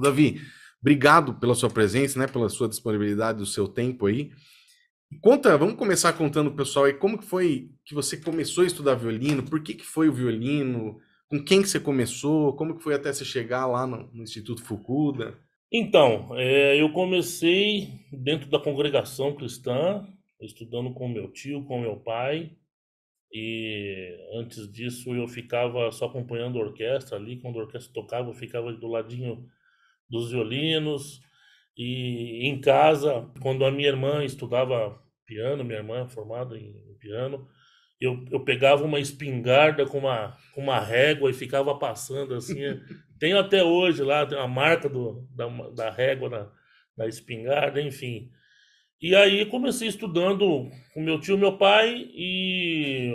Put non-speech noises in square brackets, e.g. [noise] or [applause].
Davi, obrigado pela sua presença, né, pela sua disponibilidade, do seu tempo aí. Conta, vamos começar contando o pessoal aí como que foi que você começou a estudar violino, por que que foi o violino, com quem que você começou, como que foi até você chegar lá no, no Instituto Fukuda? Então, é, eu comecei dentro da congregação cristã, estudando com meu tio, com meu pai, e antes disso eu ficava só acompanhando a orquestra ali, quando a orquestra tocava eu ficava do ladinho dos violinos. E em casa, quando a minha irmã estudava piano, minha irmã é formada em piano, eu, eu pegava uma espingarda com uma, com uma régua e ficava passando assim. [laughs] Tenho até hoje lá, tem uma marca do, da, da régua na, na espingarda, enfim. E aí comecei estudando com meu tio e meu pai e